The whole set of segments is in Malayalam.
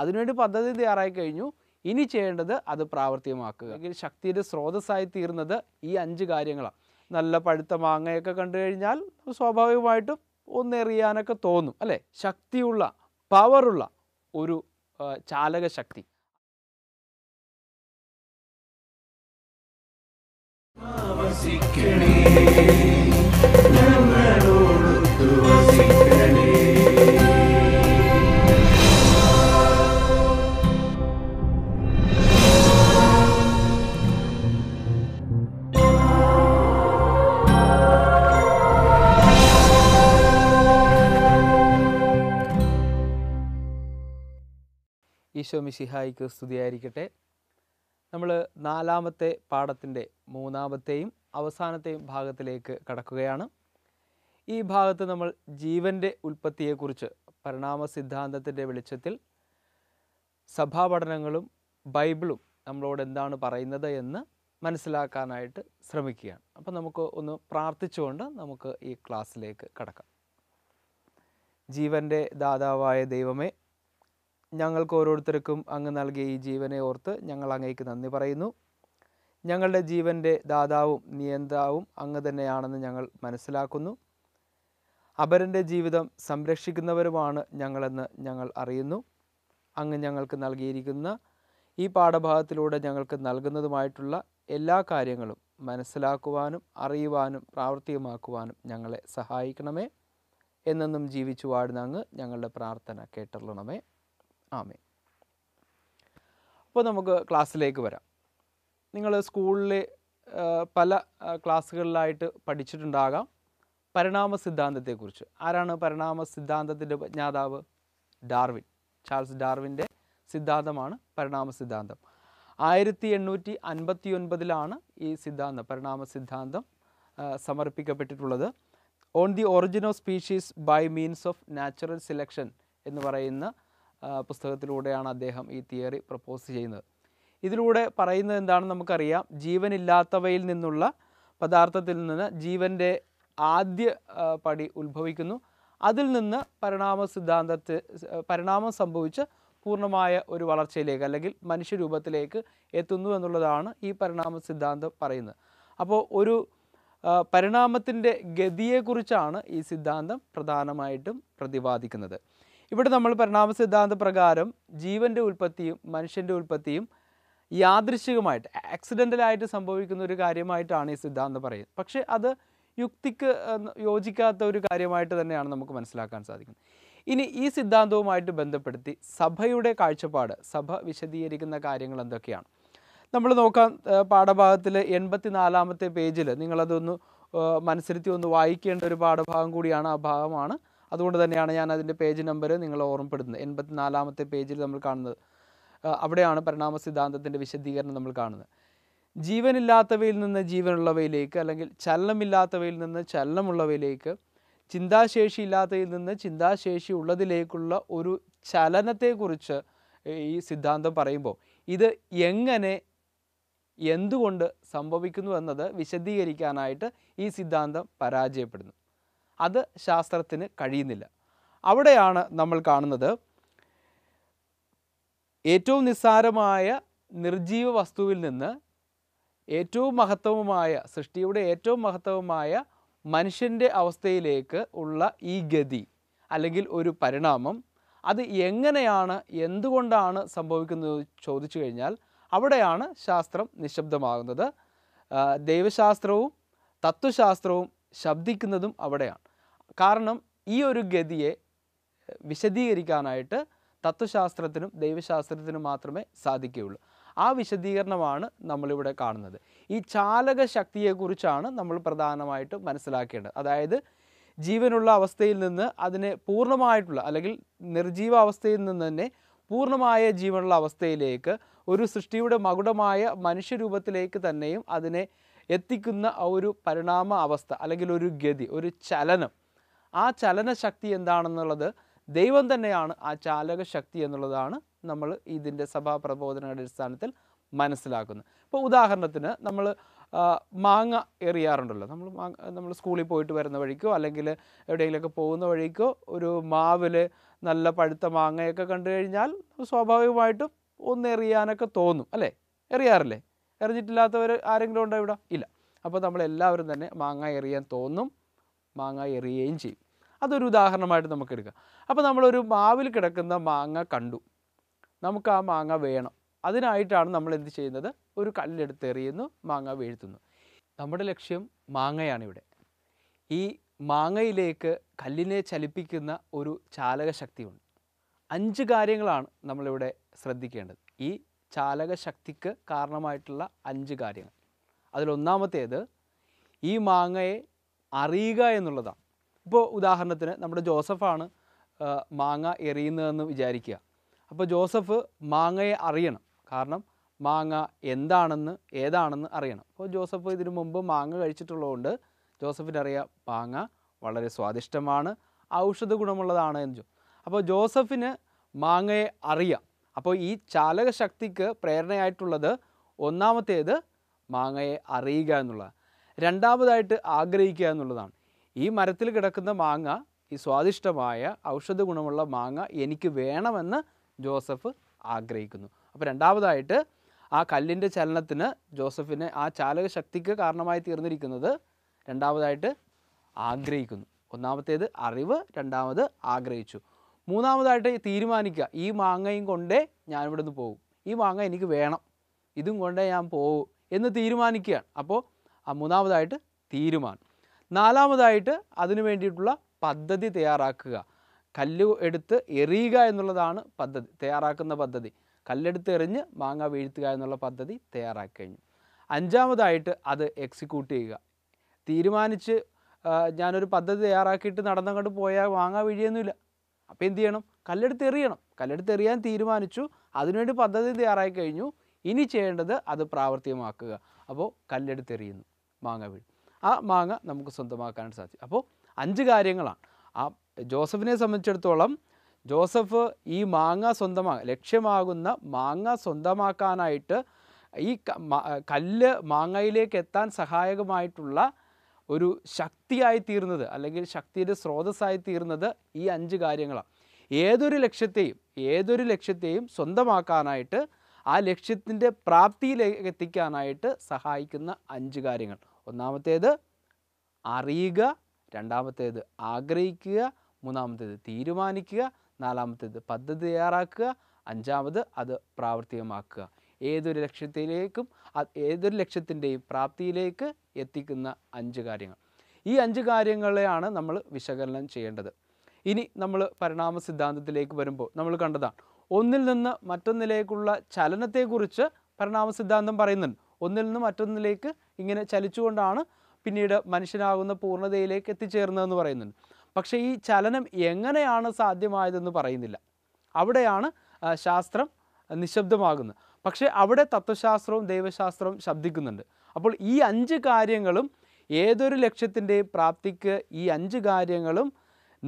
അതിനുവേണ്ടി പദ്ധതി തയ്യാറായി കഴിഞ്ഞു ഇനി ചെയ്യേണ്ടത് അത് പ്രാവർത്തികമാക്കുക അല്ലെങ്കിൽ ശക്തിയുടെ സ്രോതസ്സായി തീരുന്നത് ഈ അഞ്ച് കാര്യങ്ങളാണ് നല്ല പഴുത്ത മാങ്ങയൊക്കെ കണ്ടു കഴിഞ്ഞാൽ സ്വാഭാവികമായിട്ടും ഒന്നെറിയാനൊക്കെ തോന്നും അല്ലേ ശക്തിയുള്ള പവറുള്ള ഒരു ചാലക ശക്തി വസിക്കണേ മിശിഹായിക്ക് സ്തുതിയായിരിക്കട്ടെ നമ്മൾ നാലാമത്തെ പാഠത്തിൻ്റെ മൂന്നാമത്തെയും അവസാനത്തെയും ഭാഗത്തിലേക്ക് കടക്കുകയാണ് ഈ ഭാഗത്ത് നമ്മൾ ജീവൻ്റെ ഉൽപ്പത്തിയെക്കുറിച്ച് പരിണാമ സിദ്ധാന്തത്തിൻ്റെ വെളിച്ചത്തിൽ സഭാപഠനങ്ങളും ബൈബിളും നമ്മളോട് എന്താണ് പറയുന്നത് എന്ന് മനസ്സിലാക്കാനായിട്ട് ശ്രമിക്കുകയാണ് അപ്പം നമുക്ക് ഒന്ന് പ്രാർത്ഥിച്ചുകൊണ്ട് നമുക്ക് ഈ ക്ലാസ്സിലേക്ക് കടക്കാം ജീവൻ്റെ ദാതാവായ ദൈവമേ ഞങ്ങൾക്ക് ഓരോരുത്തർക്കും അങ്ങ് നൽകിയ ഈ ജീവനെ ഓർത്ത് ഞങ്ങൾ അങ്ങേക്ക് നന്ദി പറയുന്നു ഞങ്ങളുടെ ജീവൻ്റെ ദാതാവും നിയന്താവും അങ്ങ് തന്നെയാണെന്ന് ഞങ്ങൾ മനസ്സിലാക്കുന്നു അപരൻ്റെ ജീവിതം സംരക്ഷിക്കുന്നവരുമാണ് ഞങ്ങളെന്ന് ഞങ്ങൾ അറിയുന്നു അങ്ങ് ഞങ്ങൾക്ക് നൽകിയിരിക്കുന്ന ഈ പാഠഭാഗത്തിലൂടെ ഞങ്ങൾക്ക് നൽകുന്നതുമായിട്ടുള്ള എല്ലാ കാര്യങ്ങളും മനസ്സിലാക്കുവാനും അറിയുവാനും പ്രാവർത്തികമാക്കുവാനും ഞങ്ങളെ സഹായിക്കണമേ എന്നെന്നും ജീവിച്ചു വാടുന്ന അങ്ങ് ഞങ്ങളുടെ പ്രാർത്ഥന കേട്ടറിയണമേ ആമേ അപ്പോൾ നമുക്ക് ക്ലാസ്സിലേക്ക് വരാം നിങ്ങൾ സ്കൂളിൽ പല ക്ലാസ്സുകളിലായിട്ട് പഠിച്ചിട്ടുണ്ടാകാം പരിണാമ സിദ്ധാന്തത്തെക്കുറിച്ച് ആരാണ് പരിണാമ സിദ്ധാന്തത്തിൻ്റെ ജ്ഞാതാവ് ഡാർവിൻ ചാൾസ് ഡാർവിൻ്റെ സിദ്ധാന്തമാണ് പരിണാമ സിദ്ധാന്തം ആയിരത്തി എണ്ണൂറ്റി അൻപത്തി ഒൻപതിലാണ് ഈ സിദ്ധാന്തം പരിണാമ സിദ്ധാന്തം സമർപ്പിക്കപ്പെട്ടിട്ടുള്ളത് on the origin of species by means of natural selection എന്ന് പറയുന്ന പുസ്തകത്തിലൂടെയാണ് അദ്ദേഹം ഈ തിയറി പ്രപ്പോസ് ചെയ്യുന്നത് ഇതിലൂടെ പറയുന്നത് എന്താണെന്ന് നമുക്കറിയാം ജീവനില്ലാത്തവയിൽ നിന്നുള്ള പദാർത്ഥത്തിൽ നിന്ന് ജീവൻ്റെ ആദ്യ പടി ഉത്ഭവിക്കുന്നു അതിൽ നിന്ന് പരിണാമ സിദ്ധാന്തത്തെ പരിണാമം സംഭവിച്ച് പൂർണ്ണമായ ഒരു വളർച്ചയിലേക്ക് അല്ലെങ്കിൽ മനുഷ്യരൂപത്തിലേക്ക് എത്തുന്നു എന്നുള്ളതാണ് ഈ പരിണാമ സിദ്ധാന്തം പറയുന്നത് അപ്പോൾ ഒരു പരിണാമത്തിൻ്റെ ഗതിയെക്കുറിച്ചാണ് ഈ സിദ്ധാന്തം പ്രധാനമായിട്ടും പ്രതിപാദിക്കുന്നത് ഇവിടെ നമ്മൾ പരിണാമ സിദ്ധാന്ത പ്രകാരം ജീവൻ്റെ ഉൽപ്പത്തിയും മനുഷ്യൻ്റെ ഉൽപ്പത്തിയും യാദൃശികമായിട്ട് ആക്സിഡൻ്റലായിട്ട് സംഭവിക്കുന്ന ഒരു കാര്യമായിട്ടാണ് ഈ സിദ്ധാന്തം പറയുന്നത് പക്ഷേ അത് യുക്തിക്ക് യോജിക്കാത്ത ഒരു കാര്യമായിട്ട് തന്നെയാണ് നമുക്ക് മനസ്സിലാക്കാൻ സാധിക്കുന്നത് ഇനി ഈ സിദ്ധാന്തവുമായിട്ട് ബന്ധപ്പെടുത്തി സഭയുടെ കാഴ്ചപ്പാട് സഭ വിശദീകരിക്കുന്ന കാര്യങ്ങൾ എന്തൊക്കെയാണ് നമ്മൾ നോക്കാം പാഠഭാഗത്തിൽ എൺപത്തി നാലാമത്തെ പേജിൽ നിങ്ങളതൊന്ന് മനസ്സിരുത്തി ഒന്ന് വായിക്കേണ്ട ഒരു പാഠഭാഗം കൂടിയാണ് ആ ഭാഗമാണ് അതുകൊണ്ട് തന്നെയാണ് ഞാൻ അതിൻ്റെ പേജ് നമ്പർ നിങ്ങളെ ഓർമ്മപ്പെടുത്തുന്നത് എൺപത്തിനാലാമത്തെ പേജിൽ നമ്മൾ കാണുന്നത് അവിടെയാണ് പരിണാമ സിദ്ധാന്തത്തിൻ്റെ വിശദീകരണം നമ്മൾ കാണുന്നത് ജീവനില്ലാത്തവയിൽ നിന്ന് ജീവനുള്ളവയിലേക്ക് അല്ലെങ്കിൽ ചലനമില്ലാത്തവയിൽ നിന്ന് ചലനമുള്ളവയിലേക്ക് ചിന്താശേഷി ഇല്ലാത്തതിൽ നിന്ന് ചിന്താശേഷി ഉള്ളതിലേക്കുള്ള ഒരു ചലനത്തെക്കുറിച്ച് ഈ സിദ്ധാന്തം പറയുമ്പോൾ ഇത് എങ്ങനെ എന്തുകൊണ്ട് സംഭവിക്കുന്നു എന്നത് വിശദീകരിക്കാനായിട്ട് ഈ സിദ്ധാന്തം പരാജയപ്പെടുന്നു അത് ശാസ്ത്രത്തിന് കഴിയുന്നില്ല അവിടെയാണ് നമ്മൾ കാണുന്നത് ഏറ്റവും നിസ്സാരമായ നിർജീവ വസ്തുവിൽ നിന്ന് ഏറ്റവും മഹത്വവുമായ സൃഷ്ടിയുടെ ഏറ്റവും മഹത്വവുമായ മനുഷ്യൻ്റെ അവസ്ഥയിലേക്ക് ഉള്ള ഈ ഗതി അല്ലെങ്കിൽ ഒരു പരിണാമം അത് എങ്ങനെയാണ് എന്തുകൊണ്ടാണ് സംഭവിക്കുന്നത് ചോദിച്ചു കഴിഞ്ഞാൽ അവിടെയാണ് ശാസ്ത്രം നിശബ്ദമാകുന്നത് ദൈവശാസ്ത്രവും തത്വശാസ്ത്രവും ശബ്ദിക്കുന്നതും അവിടെയാണ് കാരണം ഈ ഒരു ഗതിയെ വിശദീകരിക്കാനായിട്ട് തത്വശാസ്ത്രത്തിനും ദൈവശാസ്ത്രത്തിനും മാത്രമേ സാധിക്കുകയുള്ളൂ ആ വിശദീകരണമാണ് നമ്മളിവിടെ കാണുന്നത് ഈ ചാലക ശക്തിയെക്കുറിച്ചാണ് നമ്മൾ പ്രധാനമായിട്ട് മനസ്സിലാക്കേണ്ടത് അതായത് ജീവനുള്ള അവസ്ഥയിൽ നിന്ന് അതിനെ പൂർണ്ണമായിട്ടുള്ള അല്ലെങ്കിൽ നിർജീവ അവസ്ഥയിൽ നിന്ന് തന്നെ പൂർണ്ണമായ ജീവനുള്ള അവസ്ഥയിലേക്ക് ഒരു സൃഷ്ടിയുടെ മകുടമായ മനുഷ്യരൂപത്തിലേക്ക് തന്നെയും അതിനെ എത്തിക്കുന്ന ഒരു പരിണാമ അവസ്ഥ അല്ലെങ്കിൽ ഒരു ഗതി ഒരു ചലനം ആ ചലനശക്തി എന്താണെന്നുള്ളത് ദൈവം തന്നെയാണ് ആ ചാലക ശക്തി എന്നുള്ളതാണ് നമ്മൾ ഇതിൻ്റെ സഭാ പ്രബോധനയുടെ അടിസ്ഥാനത്തിൽ മനസ്സിലാക്കുന്നത് ഇപ്പോൾ ഉദാഹരണത്തിന് നമ്മൾ മാങ്ങ എറിയാറുണ്ടല്ലോ നമ്മൾ മാങ്ങ നമ്മൾ സ്കൂളിൽ പോയിട്ട് വരുന്ന വഴിക്കോ അല്ലെങ്കിൽ എവിടെയെങ്കിലുമൊക്കെ പോകുന്ന വഴിക്കോ ഒരു മാവിൽ നല്ല പഴുത്ത മാങ്ങയൊക്കെ കണ്ടു കഴിഞ്ഞാൽ സ്വാഭാവികമായിട്ടും ഒന്ന് എറിയാനൊക്കെ തോന്നും അല്ലേ എറിയാറില്ലേ എറിഞ്ഞിട്ടില്ലാത്തവർ ആരെങ്കിലും ഉണ്ടോ ഇവിടെ ഇല്ല അപ്പോൾ നമ്മളെല്ലാവരും തന്നെ മാങ്ങ എറിയാൻ തോന്നും മാങ്ങ എറിയുകയും ചെയ്യും അതൊരു ഉദാഹരണമായിട്ട് നമുക്ക് എടുക്കാം അപ്പോൾ നമ്മളൊരു മാവിൽ കിടക്കുന്ന മാങ്ങ കണ്ടു നമുക്ക് ആ മാങ്ങ വേണം അതിനായിട്ടാണ് നമ്മൾ എന്ത് ചെയ്യുന്നത് ഒരു കല്ലെടുത്ത് എറിയുന്നു മാങ്ങ വീഴ്ത്തുന്നു നമ്മുടെ ലക്ഷ്യം മാങ്ങയാണിവിടെ ഈ മാങ്ങയിലേക്ക് കല്ലിനെ ചലിപ്പിക്കുന്ന ഒരു ചാലകശക്തിയുണ്ട് അഞ്ച് കാര്യങ്ങളാണ് നമ്മളിവിടെ ശ്രദ്ധിക്കേണ്ടത് ഈ ചാലകശക്തിക്ക് കാരണമായിട്ടുള്ള അഞ്ച് കാര്യങ്ങൾ അതിലൊന്നാമത്തേത് ഈ മാങ്ങയെ അറിയുക എന്നുള്ളതാണ് ഇപ്പോൾ ഉദാഹരണത്തിന് നമ്മുടെ ജോസഫാണ് മാങ്ങ എറിയുന്നതെന്ന് വിചാരിക്കുക അപ്പോൾ ജോസഫ് മാങ്ങയെ അറിയണം കാരണം മാങ്ങ എന്താണെന്ന് ഏതാണെന്ന് അറിയണം അപ്പോൾ ജോസഫ് ഇതിനു മുമ്പ് മാങ്ങ കഴിച്ചിട്ടുള്ളതുകൊണ്ട് ജോസഫിന് അറിയാം മാങ്ങ വളരെ സ്വാദിഷ്ടമാണ് ഔഷധ ഗുണമുള്ളതാണ് എന്ന് അപ്പോൾ ജോസഫിന് മാങ്ങയെ അറിയാം അപ്പോൾ ഈ ചാലകശക്തിക്ക് പ്രേരണയായിട്ടുള്ളത് ഒന്നാമത്തേത് മാങ്ങയെ അറിയുക എന്നുള്ളതാണ് രണ്ടാമതായിട്ട് ആഗ്രഹിക്കുക എന്നുള്ളതാണ് ഈ മരത്തിൽ കിടക്കുന്ന മാങ്ങ ഈ സ്വാദിഷ്ടമായ ഔഷധ ഗുണമുള്ള മാങ്ങ എനിക്ക് വേണമെന്ന് ജോസഫ് ആഗ്രഹിക്കുന്നു അപ്പോൾ രണ്ടാമതായിട്ട് ആ കല്ലിൻ്റെ ചലനത്തിന് ജോസഫിന് ആ ചാലക ശക്തിക്ക് കാരണമായി തീർന്നിരിക്കുന്നത് രണ്ടാമതായിട്ട് ആഗ്രഹിക്കുന്നു ഒന്നാമത്തേത് അറിവ് രണ്ടാമത് ആഗ്രഹിച്ചു മൂന്നാമതായിട്ട് തീരുമാനിക്കുക ഈ മാങ്ങയും കൊണ്ടേ ഞാൻ ഇവിടുന്ന് പോകും ഈ മാങ്ങ എനിക്ക് വേണം ഇതും കൊണ്ടേ ഞാൻ പോകും എന്ന് തീരുമാനിക്കുകയാണ് അപ്പോൾ മൂന്നാമതായിട്ട് തീരുമാനം നാലാമതായിട്ട് അതിനു വേണ്ടിയിട്ടുള്ള പദ്ധതി തയ്യാറാക്കുക കല്ല് എടുത്ത് എറിയുക എന്നുള്ളതാണ് പദ്ധതി തയ്യാറാക്കുന്ന പദ്ധതി കല്ലെടുത്ത് എറിഞ്ഞ് മാങ്ങ വീഴ്ത്തുക എന്നുള്ള പദ്ധതി തയ്യാറാക്കി കഴിഞ്ഞു അഞ്ചാമതായിട്ട് അത് എക്സിക്യൂട്ട് ചെയ്യുക തീരുമാനിച്ച് ഞാനൊരു പദ്ധതി തയ്യാറാക്കിയിട്ട് നടന്നങ്ങോട്ട് പോയാൽ മാങ്ങ വീഴിയൊന്നുമില്ല അപ്പോൾ എന്ത് ചെയ്യണം കല്ലെടുത്ത് എറിയണം കല്ലെടുത്ത് എറിയാൻ തീരുമാനിച്ചു അതിനുവേണ്ടി പദ്ധതി തയ്യാറായി കഴിഞ്ഞു ഇനി ചെയ്യേണ്ടത് അത് പ്രാവർത്തികമാക്കുക അപ്പോൾ കല്ലെടുത്തെറിയുന്നു മാങ്ങ വീഴും ആ മാങ്ങ നമുക്ക് സ്വന്തമാക്കാൻ സാധിക്കും അപ്പോൾ അഞ്ച് കാര്യങ്ങളാണ് ആ ജോസഫിനെ സംബന്ധിച്ചിടത്തോളം ജോസഫ് ഈ മാങ്ങ സ്വന്തമാക്കുക ലക്ഷ്യമാകുന്ന മാങ്ങ സ്വന്തമാക്കാനായിട്ട് ഈ കല്ല് മാങ്ങയിലേക്ക് എത്താൻ സഹായകമായിട്ടുള്ള ഒരു ശക്തിയായി തീർന്നത് അല്ലെങ്കിൽ ശക്തിയുടെ സ്രോതസ്സായി തീർന്നത് ഈ അഞ്ച് കാര്യങ്ങളാണ് ഏതൊരു ലക്ഷ്യത്തെയും ഏതൊരു ലക്ഷ്യത്തെയും സ്വന്തമാക്കാനായിട്ട് ആ ലക്ഷ്യത്തിൻ്റെ പ്രാപ്തിയിലേക്ക് എത്തിക്കാനായിട്ട് സഹായിക്കുന്ന അഞ്ച് കാര്യങ്ങൾ ഒന്നാമത്തേത് അറിയുക രണ്ടാമത്തേത് ആഗ്രഹിക്കുക മൂന്നാമത്തേത് തീരുമാനിക്കുക നാലാമത്തേത് പദ്ധതി തയ്യാറാക്കുക അഞ്ചാമത് അത് പ്രാവർത്തികമാക്കുക ഏതൊരു ലക്ഷ്യത്തിലേക്കും ഏതൊരു ലക്ഷ്യത്തിൻ്റെയും പ്രാപ്തിയിലേക്ക് എത്തിക്കുന്ന അഞ്ച് കാര്യങ്ങൾ ഈ അഞ്ച് കാര്യങ്ങളെയാണ് നമ്മൾ വിശകലനം ചെയ്യേണ്ടത് ഇനി നമ്മൾ പരിണാമ സിദ്ധാന്തത്തിലേക്ക് വരുമ്പോൾ നമ്മൾ കണ്ടതാണ് ഒന്നിൽ നിന്ന് മറ്റൊന്നിലേക്കുള്ള ചലനത്തെക്കുറിച്ച് പരിണാമ സിദ്ധാന്തം പറയുന്നുണ്ട് ഒന്നിൽ നിന്ന് മറ്റൊന്നിലേക്ക് ഇങ്ങനെ ചലിച്ചുകൊണ്ടാണ് പിന്നീട് മനുഷ്യനാകുന്ന പൂർണ്ണതയിലേക്ക് എത്തിച്ചേർന്നതെന്ന് പറയുന്നുണ്ട് പക്ഷേ ഈ ചലനം എങ്ങനെയാണ് സാധ്യമായതെന്ന് പറയുന്നില്ല അവിടെയാണ് ശാസ്ത്രം നിശബ്ദമാകുന്നത് പക്ഷേ അവിടെ തത്വശാസ്ത്രവും ദൈവശാസ്ത്രവും ശബ്ദിക്കുന്നുണ്ട് അപ്പോൾ ഈ അഞ്ച് കാര്യങ്ങളും ഏതൊരു ലക്ഷ്യത്തിൻ്റെയും പ്രാപ്തിക്ക് ഈ അഞ്ച് കാര്യങ്ങളും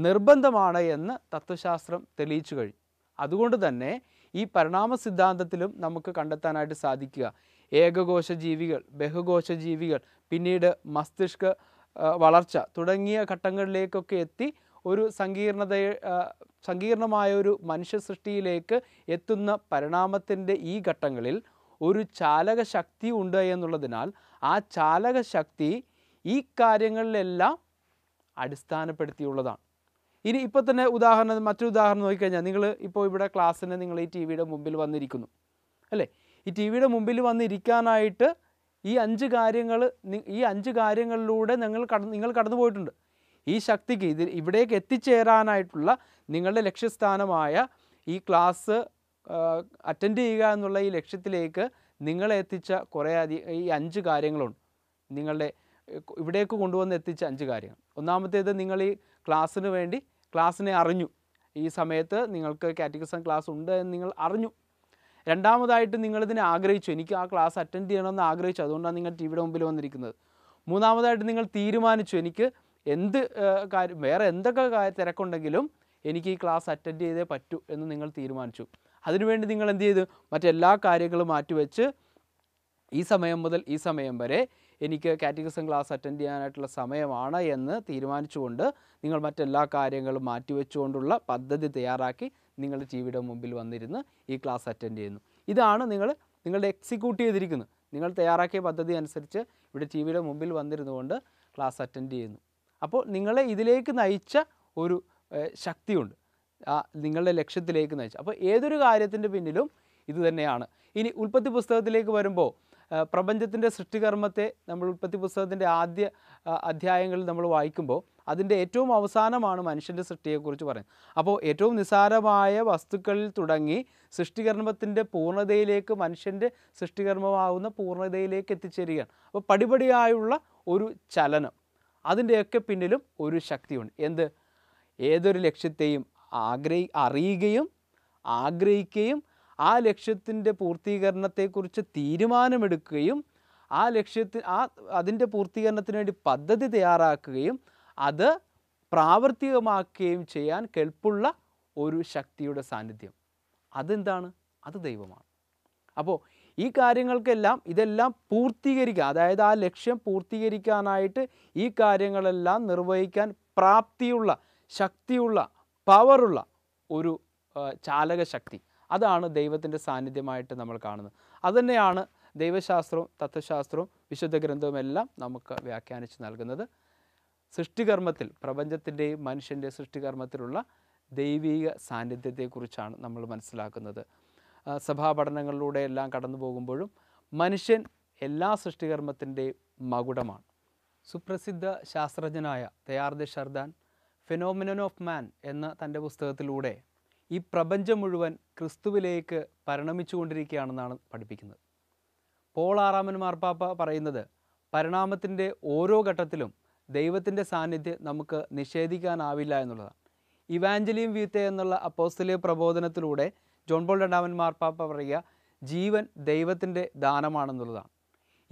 നിർബന്ധമാണ് എന്ന് തത്വശാസ്ത്രം തെളിയിച്ചു കഴിഞ്ഞു അതുകൊണ്ട് തന്നെ ഈ പരിണാമ സിദ്ധാന്തത്തിലും നമുക്ക് കണ്ടെത്താനായിട്ട് സാധിക്കുക ഏകകോശ ജീവികൾ ബഹുകോശ ജീവികൾ പിന്നീട് മസ്തിഷ്ക വളർച്ച തുടങ്ങിയ ഘട്ടങ്ങളിലേക്കൊക്കെ എത്തി ഒരു സങ്കീർണത സങ്കീർണമായ ഒരു മനുഷ്യ സൃഷ്ടിയിലേക്ക് എത്തുന്ന പരിണാമത്തിൻ്റെ ഈ ഘട്ടങ്ങളിൽ ഒരു ചാലക ശക്തി ഉണ്ട് എന്നുള്ളതിനാൽ ആ ചാലക ശക്തി ഈ കാര്യങ്ങളിലെല്ലാം അടിസ്ഥാനപ്പെടുത്തിയുള്ളതാണ് ഇനി ഇപ്പോൾ തന്നെ ഉദാഹരണം മറ്റൊരു ഉദാഹരണം നോക്കിക്കഴിഞ്ഞാൽ നിങ്ങൾ ഇപ്പോൾ ഇവിടെ ക്ലാസ്സിന് നിങ്ങൾ ഈ ടി വിയുടെ മുമ്പിൽ വന്നിരിക്കുന്നു അല്ലേ ഈ ടി വിയുടെ മുമ്പിൽ വന്നിരിക്കാനായിട്ട് ഈ അഞ്ച് കാര്യങ്ങൾ ഈ അഞ്ച് കാര്യങ്ങളിലൂടെ നിങ്ങൾ കടന്ന് നിങ്ങൾ കടന്നു പോയിട്ടുണ്ട് ഈ ശക്തിക്ക് ഇതിൽ ഇവിടേക്ക് എത്തിച്ചേരാനായിട്ടുള്ള നിങ്ങളുടെ ലക്ഷ്യസ്ഥാനമായ ഈ ക്ലാസ് അറ്റൻഡ് ചെയ്യുക എന്നുള്ള ഈ ലക്ഷ്യത്തിലേക്ക് നിങ്ങളെ എത്തിച്ച കുറേ അധികം ഈ അഞ്ച് കാര്യങ്ങളുണ്ട് നിങ്ങളുടെ ഇവിടേക്ക് കൊണ്ടുവന്ന് എത്തിച്ച അഞ്ച് കാര്യങ്ങൾ ഒന്നാമത്തേത് നിങ്ങൾ ഈ ക്ലാസ്സിന് വേണ്ടി ക്ലാസ്സിനെ അറിഞ്ഞു ഈ സമയത്ത് നിങ്ങൾക്ക് കാറ്റഗറിസം ക്ലാസ് ഉണ്ട് എന്ന് നിങ്ങൾ അറിഞ്ഞു രണ്ടാമതായിട്ട് നിങ്ങളിതിനെ ആഗ്രഹിച്ചു എനിക്ക് ആ ക്ലാസ് അറ്റൻഡ് ചെയ്യണമെന്ന് ആഗ്രഹിച്ചു അതുകൊണ്ടാണ് നിങ്ങൾ ടി വിയുടെ മുമ്പിൽ വന്നിരിക്കുന്നത് മൂന്നാമതായിട്ട് നിങ്ങൾ തീരുമാനിച്ചു എനിക്ക് എന്ത് കാര്യം വേറെ എന്തൊക്കെ തിരക്കുണ്ടെങ്കിലും എനിക്ക് ഈ ക്ലാസ് അറ്റൻഡ് ചെയ്തേ പറ്റൂ എന്ന് നിങ്ങൾ തീരുമാനിച്ചു അതിനുവേണ്ടി നിങ്ങൾ എന്ത് ചെയ്തു മറ്റെല്ലാ കാര്യങ്ങളും മാറ്റിവെച്ച് ഈ സമയം മുതൽ ഈ സമയം വരെ എനിക്ക് കാറ്റഗറിസം ക്ലാസ് അറ്റൻഡ് ചെയ്യാനായിട്ടുള്ള സമയമാണ് എന്ന് തീരുമാനിച്ചുകൊണ്ട് നിങ്ങൾ മറ്റെല്ലാ കാര്യങ്ങളും മാറ്റിവെച്ചുകൊണ്ടുള്ള പദ്ധതി തയ്യാറാക്കി നിങ്ങളുടെ ടി വിയുടെ മുമ്പിൽ വന്നിരുന്ന് ഈ ക്ലാസ് അറ്റൻഡ് ചെയ്യുന്നു ഇതാണ് നിങ്ങൾ നിങ്ങളുടെ എക്സിക്യൂട്ട് ചെയ്തിരിക്കുന്നത് നിങ്ങൾ തയ്യാറാക്കിയ പദ്ധതി അനുസരിച്ച് ഇവിടെ ടി വിയുടെ മുമ്പിൽ വന്നിരുന്നുകൊണ്ട് ക്ലാസ് അറ്റൻഡ് ചെയ്യുന്നു അപ്പോൾ നിങ്ങളെ ഇതിലേക്ക് നയിച്ച ഒരു ശക്തിയുണ്ട് നിങ്ങളുടെ ലക്ഷ്യത്തിലേക്ക് നയിച്ചു അപ്പോൾ ഏതൊരു കാര്യത്തിൻ്റെ പിന്നിലും ഇത് തന്നെയാണ് ഇനി ഉൽപ്പത്തി പുസ്തകത്തിലേക്ക് വരുമ്പോൾ പ്രപഞ്ചത്തിൻ്റെ സൃഷ്ടികർമ്മത്തെ നമ്മൾ ഉൽപ്പത്തി പുസ്തകത്തിൻ്റെ ആദ്യ അധ്യായങ്ങളിൽ നമ്മൾ വായിക്കുമ്പോൾ അതിൻ്റെ ഏറ്റവും അവസാനമാണ് മനുഷ്യൻ്റെ സൃഷ്ടിയെക്കുറിച്ച് പറയുന്നത് അപ്പോൾ ഏറ്റവും നിസാരമായ വസ്തുക്കളിൽ തുടങ്ങി സൃഷ്ടികർമ്മത്തിൻ്റെ പൂർണ്ണതയിലേക്ക് മനുഷ്യൻ്റെ സൃഷ്ടികർമ്മമാകുന്ന പൂർണ്ണതയിലേക്ക് എത്തിച്ചേരുകയാണ് അപ്പോൾ പടിപടിയായുള്ള ഒരു ചലനം അതിൻ്റെയൊക്കെ പിന്നിലും ഒരു ശക്തിയുണ്ട് എന്ത് ഏതൊരു ലക്ഷ്യത്തെയും ആഗ്രഹി അറിയുകയും ആഗ്രഹിക്കുകയും ആ ലക്ഷ്യത്തിൻ്റെ പൂർത്തീകരണത്തെക്കുറിച്ച് തീരുമാനമെടുക്കുകയും ആ ലക്ഷ്യത്തിൽ ആ അതിൻ്റെ പൂർത്തീകരണത്തിന് വേണ്ടി പദ്ധതി തയ്യാറാക്കുകയും അത് പ്രാവർത്തികമാക്കുകയും ചെയ്യാൻ കെൽപ്പുള്ള ഒരു ശക്തിയുടെ സാന്നിധ്യം അതെന്താണ് അത് ദൈവമാണ് അപ്പോൾ ഈ കാര്യങ്ങൾക്കെല്ലാം ഇതെല്ലാം പൂർത്തീകരിക്കുക അതായത് ആ ലക്ഷ്യം പൂർത്തീകരിക്കാനായിട്ട് ഈ കാര്യങ്ങളെല്ലാം നിർവഹിക്കാൻ പ്രാപ്തിയുള്ള ശക്തിയുള്ള പവറുള്ള ഒരു ചാലകശക്തി അതാണ് ദൈവത്തിൻ്റെ സാന്നിധ്യമായിട്ട് നമ്മൾ കാണുന്നത് അതുതന്നെയാണ് ദൈവശാസ്ത്രവും തത്വശാസ്ത്രവും വിശുദ്ധ ഗ്രന്ഥവുമെല്ലാം നമുക്ക് വ്യാഖ്യാനിച്ച് നൽകുന്നത് സൃഷ്ടികർമ്മത്തിൽ പ്രപഞ്ചത്തിൻ്റെയും മനുഷ്യൻ്റെ സൃഷ്ടികർമ്മത്തിലുള്ള ദൈവീക സാന്നിധ്യത്തെക്കുറിച്ചാണ് നമ്മൾ മനസ്സിലാക്കുന്നത് സഭാപഠനങ്ങളിലൂടെ എല്ലാം കടന്നു പോകുമ്പോഴും മനുഷ്യൻ എല്ലാ സൃഷ്ടികർമ്മത്തിൻ്റെയും മകുടമാണ് സുപ്രസിദ്ധ ശാസ്ത്രജ്ഞനായ തയാർദ് ഷർദാൻ ഫിനോമിനൻ ഓഫ് മാൻ എന്ന തൻ്റെ പുസ്തകത്തിലൂടെ ഈ പ്രപഞ്ചം മുഴുവൻ ക്രിസ്തുവിലേക്ക് പരിണമിച്ചുകൊണ്ടിരിക്കുകയാണെന്നാണ് പഠിപ്പിക്കുന്നത് പോൾ ആറാമൻ മാർപ്പാപ്പ പറയുന്നത് പരിണാമത്തിൻ്റെ ഓരോ ഘട്ടത്തിലും ദൈവത്തിൻ്റെ സാന്നിധ്യം നമുക്ക് നിഷേധിക്കാനാവില്ല എന്നുള്ളതാണ് ഇവാഞ്ചലിയും വീത്ത എന്നുള്ള അപ്പോസ്റ്റലിയ പ്രബോധനത്തിലൂടെ ജോൺ പോൾ രണ്ടാമൻ മാർപ്പാപ്പ പറയുക ജീവൻ ദൈവത്തിൻ്റെ ദാനമാണെന്നുള്ളതാണ്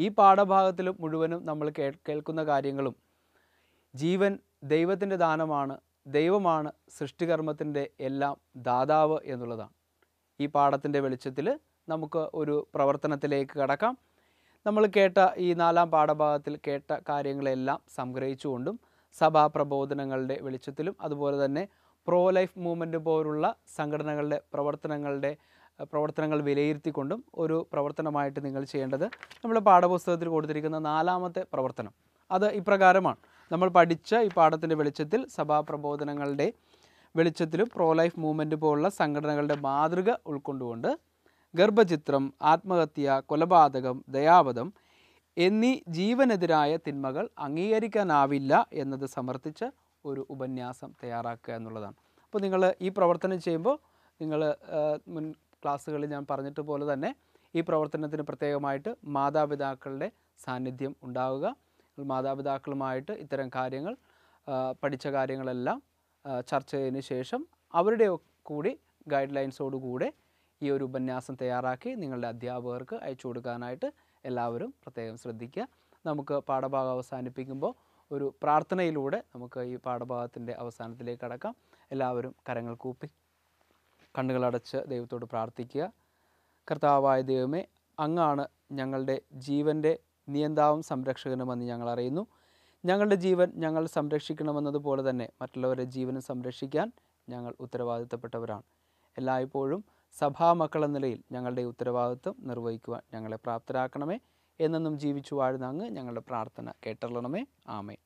ഈ പാഠഭാഗത്തിലും മുഴുവനും നമ്മൾ കേൾക്കുന്ന കാര്യങ്ങളും ജീവൻ ദൈവത്തിൻ്റെ ദാനമാണ് ദൈവമാണ് സൃഷ്ടികർമ്മത്തിൻ്റെ എല്ലാം ദാതാവ് എന്നുള്ളതാണ് ഈ പാഠത്തിൻ്റെ വെളിച്ചത്തിൽ നമുക്ക് ഒരു പ്രവർത്തനത്തിലേക്ക് കടക്കാം നമ്മൾ കേട്ട ഈ നാലാം പാഠഭാഗത്തിൽ കേട്ട കാര്യങ്ങളെല്ലാം സംഗ്രഹിച്ചുകൊണ്ടും സഭാ പ്രബോധനങ്ങളുടെ വെളിച്ചത്തിലും അതുപോലെ തന്നെ പ്രോ ലൈഫ് മൂവ്മെൻ്റ് പോലുള്ള സംഘടനകളുടെ പ്രവർത്തനങ്ങളുടെ പ്രവർത്തനങ്ങൾ വിലയിരുത്തിക്കൊണ്ടും ഒരു പ്രവർത്തനമായിട്ട് നിങ്ങൾ ചെയ്യേണ്ടത് നമ്മൾ പാഠപുസ്തകത്തിൽ കൊടുത്തിരിക്കുന്ന നാലാമത്തെ പ്രവർത്തനം അത് ഇപ്രകാരമാണ് നമ്മൾ പഠിച്ച ഈ പാഠത്തിൻ്റെ വെളിച്ചത്തിൽ സഭാ പ്രബോധനങ്ങളുടെ വെളിച്ചത്തിലും പ്രോ ലൈഫ് മൂവ്മെൻറ്റ് പോലുള്ള സംഘടനകളുടെ മാതൃക ഉൾക്കൊണ്ടുകൊണ്ട് ഗർഭചിത്രം ആത്മഹത്യ കൊലപാതകം ദയാവധം എന്നീ ജീവനെതിരായ തിന്മകൾ അംഗീകരിക്കാനാവില്ല എന്നത് സമർത്ഥിച്ച് ഒരു ഉപന്യാസം തയ്യാറാക്കുക എന്നുള്ളതാണ് അപ്പോൾ നിങ്ങൾ ഈ പ്രവർത്തനം ചെയ്യുമ്പോൾ നിങ്ങൾ മുൻ ക്ലാസ്സുകളിൽ ഞാൻ പറഞ്ഞിട്ട് പോലെ തന്നെ ഈ പ്രവർത്തനത്തിന് പ്രത്യേകമായിട്ട് മാതാപിതാക്കളുടെ സാന്നിധ്യം ഉണ്ടാവുക മാതാപിതാക്കളുമായിട്ട് ഇത്തരം കാര്യങ്ങൾ പഠിച്ച കാര്യങ്ങളെല്ലാം ചർച്ച ചെയ്തതിന് ശേഷം അവരുടെ കൂടി ഗൈഡ് ലൈൻസോടുകൂടെ ഈ ഒരു ഉപന്യാസം തയ്യാറാക്കി നിങ്ങളുടെ അധ്യാപകർക്ക് അയച്ചു കൊടുക്കാനായിട്ട് എല്ലാവരും പ്രത്യേകം ശ്രദ്ധിക്കുക നമുക്ക് പാഠഭാഗം അവസാനിപ്പിക്കുമ്പോൾ ഒരു പ്രാർത്ഥനയിലൂടെ നമുക്ക് ഈ പാഠഭാഗത്തിൻ്റെ അവസാനത്തിലേക്ക് കടക്കാം എല്ലാവരും കരങ്ങൾ കൂപ്പി കണ്ണുകളടച്ച് ദൈവത്തോട് പ്രാർത്ഥിക്കുക കർത്താവായ ദൈവമേ അങ്ങാണ് ഞങ്ങളുടെ ജീവൻ്റെ നിയന്താവും സംരക്ഷകനുമെന്ന് ഞങ്ങൾ അറിയുന്നു ഞങ്ങളുടെ ജീവൻ ഞങ്ങൾ സംരക്ഷിക്കണമെന്നതുപോലെ തന്നെ മറ്റുള്ളവരുടെ ജീവനും സംരക്ഷിക്കാൻ ഞങ്ങൾ ഉത്തരവാദിത്തപ്പെട്ടവരാണ് എല്ലായ്പ്പോഴും സഭാമക്കളെന്ന നിലയിൽ ഞങ്ങളുടെ ഉത്തരവാദിത്വം നിർവഹിക്കുവാൻ ഞങ്ങളെ പ്രാപ്തരാക്കണമേ എന്നെന്നും ജീവിച്ചു വാഴുന്ന അങ്ങ് ഞങ്ങളുടെ പ്രാർത്ഥന കേട്ടറിയണമേ ആമേ